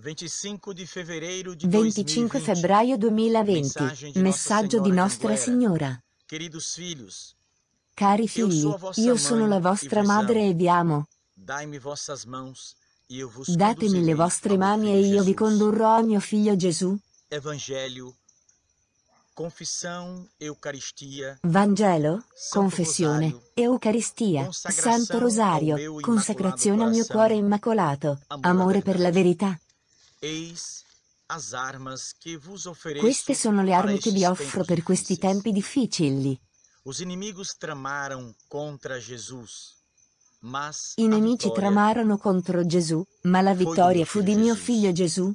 25 di febbraio 2020, febbraio 2020 messaggio, di Nostra Signora. Filhos, Cari figli, io sono la vostra madre e vi amo. Datemi le vostre mani e io vi condurrò a mio figlio Gesù. Evangelio, confissão, Eucaristia, Vangelo, confessione, Eucaristia, Santo Rosario, consacrazione al mio cuore immacolato, amore per la verità. Queste sono le armi che vi offro per questi tempi difficili. I nemici tramarono contro Gesù, ma la vittoria fu di mio figlio Gesù.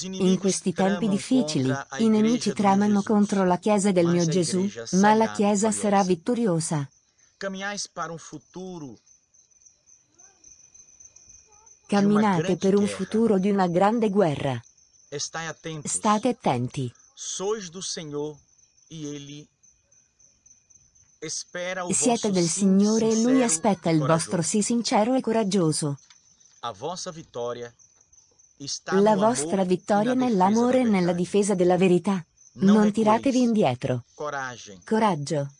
In questi tempi difficili, i nemici tramano contro la Chiesa del mio Gesù, ma la Chiesa sarà vittoriosa. Caminhais para um futuro Camminate per un futuro di una grande guerra. State attenti. Siete del Signore e Lui aspetta il vostro sì sincero e coraggioso. La vostra vittoria nell'amore e nella difesa della verità. Non tiratevi indietro. Coraggio.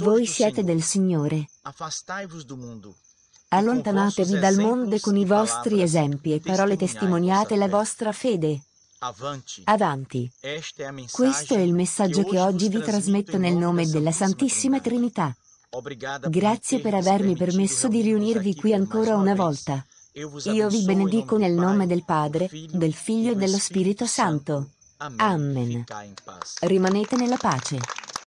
Voi siete del Signore. Afastai-vos do mundo. Allontanatevi dal mondo con i vostri esempi e parole testimoniate la vostra fede. Avanti. Questo è il messaggio che oggi vi trasmetto nel nome della Santissima Trinità. Grazie per avermi permesso di riunirvi qui ancora una volta. Io vi benedico nel nome del Padre, del Figlio e dello Spirito Santo. Amen. Rimanete nella pace.